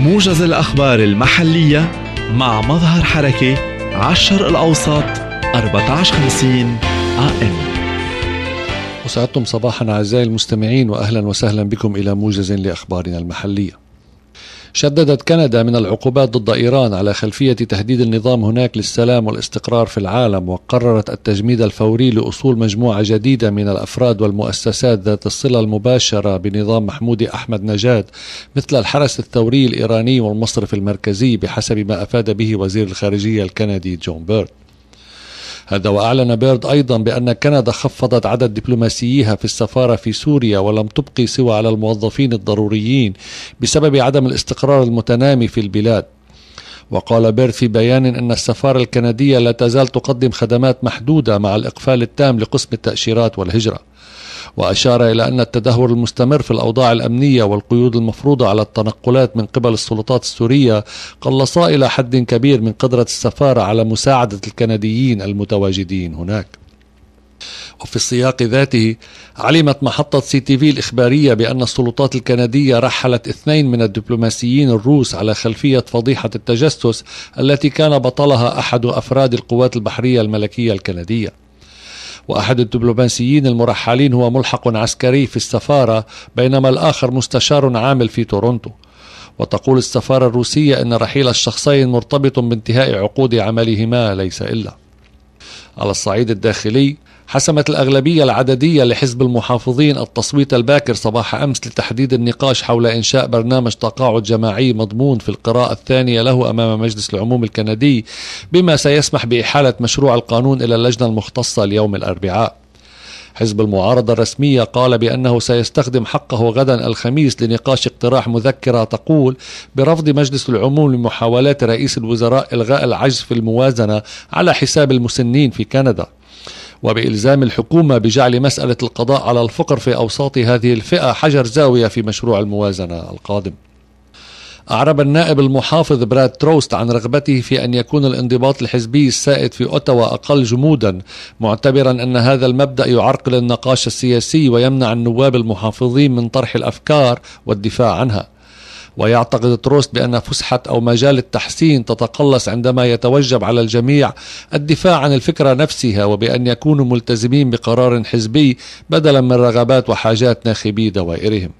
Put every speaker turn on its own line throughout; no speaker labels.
موجز الأخبار المحلية مع مظهر حركة عشر الأوساط 1450 AM وسعدتم صباحا أعزائي المستمعين وأهلا وسهلا بكم إلى موجز لأخبارنا المحلية شددت كندا من العقوبات ضد إيران على خلفية تهديد النظام هناك للسلام والاستقرار في العالم وقررت التجميد الفوري لأصول مجموعة جديدة من الأفراد والمؤسسات ذات الصلة المباشرة بنظام محمودي أحمد نجاد مثل الحرس الثوري الإيراني والمصرف المركزي بحسب ما أفاد به وزير الخارجية الكندي جون بيرت هذا وأعلن بيرد أيضا بأن كندا خفضت عدد دبلوماسييها في السفارة في سوريا ولم تبقي سوى على الموظفين الضروريين بسبب عدم الاستقرار المتنامي في البلاد وقال بير في بيان أن السفارة الكندية لا تزال تقدم خدمات محدودة مع الإقفال التام لقسم التأشيرات والهجرة وأشار إلى أن التدهور المستمر في الأوضاع الأمنية والقيود المفروضة على التنقلات من قبل السلطات السورية قلصا إلى حد كبير من قدرة السفارة على مساعدة الكنديين المتواجدين هناك وفي السياق ذاته علمت محطة سي تي في الإخبارية بأن السلطات الكندية رحلت اثنين من الدبلوماسيين الروس على خلفية فضيحة التجسس التي كان بطلها أحد أفراد القوات البحرية الملكية الكندية وأحد الدبلوماسيين المرحلين هو ملحق عسكري في السفارة بينما الآخر مستشار عامل في تورونتو وتقول السفارة الروسية أن رحيل الشخصين مرتبط بانتهاء عقود عملهما ليس إلا على الصعيد الداخلي حسمت الأغلبية العددية لحزب المحافظين التصويت الباكر صباح أمس لتحديد النقاش حول إنشاء برنامج تقاعد جماعي مضمون في القراءة الثانية له أمام مجلس العموم الكندي بما سيسمح بإحالة مشروع القانون إلى اللجنة المختصة اليوم الأربعاء حزب المعارضة الرسمية قال بأنه سيستخدم حقه غدا الخميس لنقاش اقتراح مذكرة تقول برفض مجلس العموم لمحاولات رئيس الوزراء إلغاء العجز في الموازنة على حساب المسنين في كندا وبإلزام الحكومة بجعل مسألة القضاء على الفقر في أوساط هذه الفئة حجر زاوية في مشروع الموازنة القادم أعرب النائب المحافظ براد تروست عن رغبته في أن يكون الانضباط الحزبي السائد في أوتاوا أقل جمودا معتبرا أن هذا المبدأ يعرقل النقاش السياسي ويمنع النواب المحافظين من طرح الأفكار والدفاع عنها ويعتقد تروست بأن فسحة أو مجال التحسين تتقلص عندما يتوجب على الجميع الدفاع عن الفكرة نفسها وبأن يكونوا ملتزمين بقرار حزبي بدلا من رغبات وحاجات ناخبي دوائرهم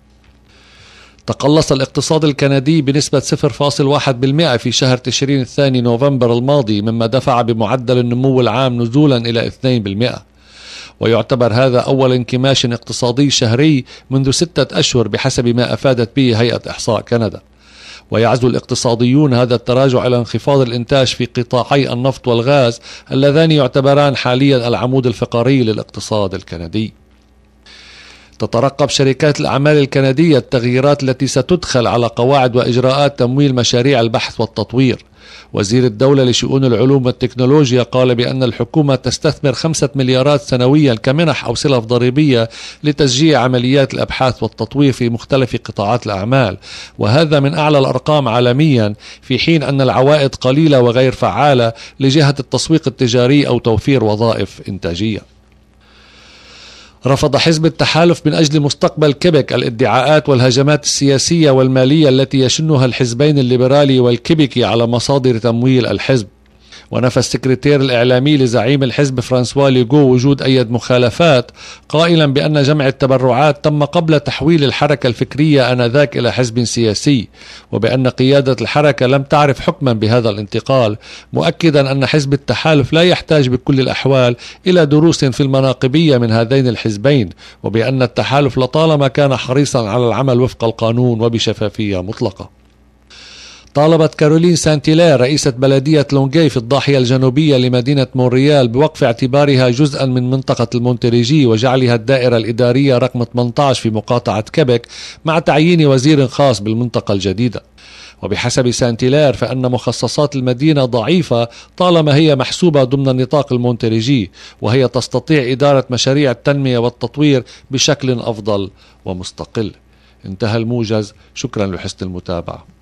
تقلص الاقتصاد الكندي بنسبة 0.1% في شهر تشرين الثاني نوفمبر الماضي مما دفع بمعدل النمو العام نزولا إلى 2% ويعتبر هذا أول انكماش اقتصادي شهري منذ ستة أشهر بحسب ما أفادت به هيئة إحصاء كندا ويعزو الاقتصاديون هذا التراجع إلى انخفاض الإنتاج في قطاعي النفط والغاز اللذان يعتبران حاليا العمود الفقري للاقتصاد الكندي تترقب شركات الأعمال الكندية التغييرات التي ستدخل على قواعد وإجراءات تمويل مشاريع البحث والتطوير وزير الدولة لشؤون العلوم والتكنولوجيا قال بأن الحكومة تستثمر خمسة مليارات سنويا كمنح أو سلف ضريبية لتشجيع عمليات الأبحاث والتطوير في مختلف قطاعات الأعمال وهذا من أعلى الأرقام عالميا في حين أن العوائد قليلة وغير فعالة لجهة التسويق التجاري أو توفير وظائف إنتاجية رفض حزب التحالف من أجل مستقبل كيبك الادعاءات والهجمات السياسية والمالية التي يشنها الحزبين الليبرالي والكيبكي على مصادر تمويل الحزب ونفى السكرتير الإعلامي لزعيم الحزب فرانسوا ليغو وجود أي مخالفات قائلا بأن جمع التبرعات تم قبل تحويل الحركة الفكرية آنذاك إلى حزب سياسي وبأن قيادة الحركة لم تعرف حكما بهذا الانتقال مؤكدا أن حزب التحالف لا يحتاج بكل الأحوال إلى دروس في المناقبية من هذين الحزبين وبأن التحالف لطالما كان حريصا على العمل وفق القانون وبشفافية مطلقة طالبت كارولين سانتيلير رئيسة بلدية لونجي في الضاحية الجنوبية لمدينة مونريال بوقف اعتبارها جزءا من منطقة المونتريجي وجعلها الدائرة الإدارية رقم 18 في مقاطعة كيبك مع تعيين وزير خاص بالمنطقة الجديدة وبحسب سانتيلير فأن مخصصات المدينة ضعيفة طالما هي محسوبة ضمن نطاق المونتريجي وهي تستطيع إدارة مشاريع التنمية والتطوير بشكل أفضل ومستقل انتهى الموجز شكرا لحسن المتابعه